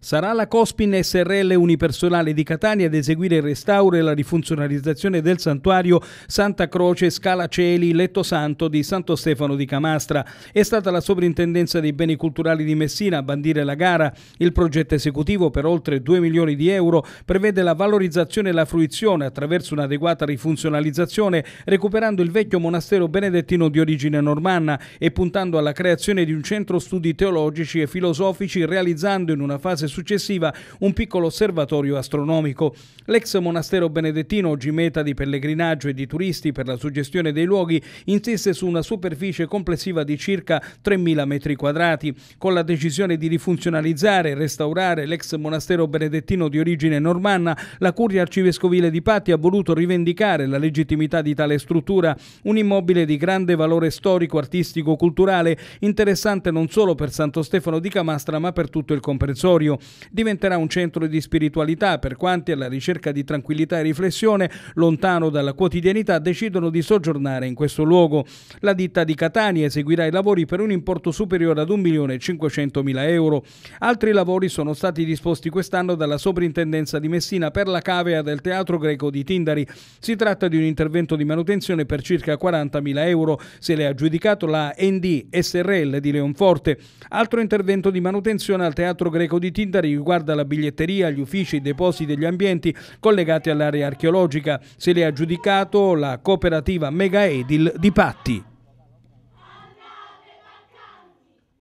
Sarà la Cospin SRL Unipersonale di Catania ad eseguire il restauro e la rifunzionalizzazione del santuario Santa Croce Scala Celi Letto Santo di Santo Stefano di Camastra. È stata la Sovrintendenza dei Beni Culturali di Messina a bandire la gara. Il progetto esecutivo per oltre 2 milioni di euro prevede la valorizzazione e la fruizione attraverso un'adeguata rifunzionalizzazione recuperando il vecchio monastero benedettino di origine normanna e puntando alla creazione di un centro studi teologici e filosofici realizzando in una fase successiva un piccolo osservatorio astronomico. L'ex monastero benedettino, oggi meta di pellegrinaggio e di turisti per la suggestione dei luoghi, insiste su una superficie complessiva di circa 3.000 metri quadrati. Con la decisione di rifunzionalizzare e restaurare l'ex monastero benedettino di origine normanna, la curia arcivescovile di Patti ha voluto rivendicare la legittimità di tale struttura, un immobile di grande valore storico, artistico, culturale, interessante non solo per Santo Stefano di Camastra ma per tutto il comprensorio. Diventerà un centro di spiritualità per quanti alla ricerca di tranquillità e riflessione, lontano dalla quotidianità, decidono di soggiornare in questo luogo. La ditta di Catania eseguirà i lavori per un importo superiore ad 1.500.000 euro. Altri lavori sono stati disposti quest'anno dalla Soprintendenza di Messina per la cavea del Teatro Greco di Tindari. Si tratta di un intervento di manutenzione per circa 40.000 euro, se l'è aggiudicato la ND SRL di Leonforte. Altro intervento di manutenzione al Teatro Greco di Tindari SIDA riguarda la biglietteria, gli uffici, i depositi e gli ambienti collegati all'area archeologica. Se le ha giudicato la cooperativa Mega Edil di Patti.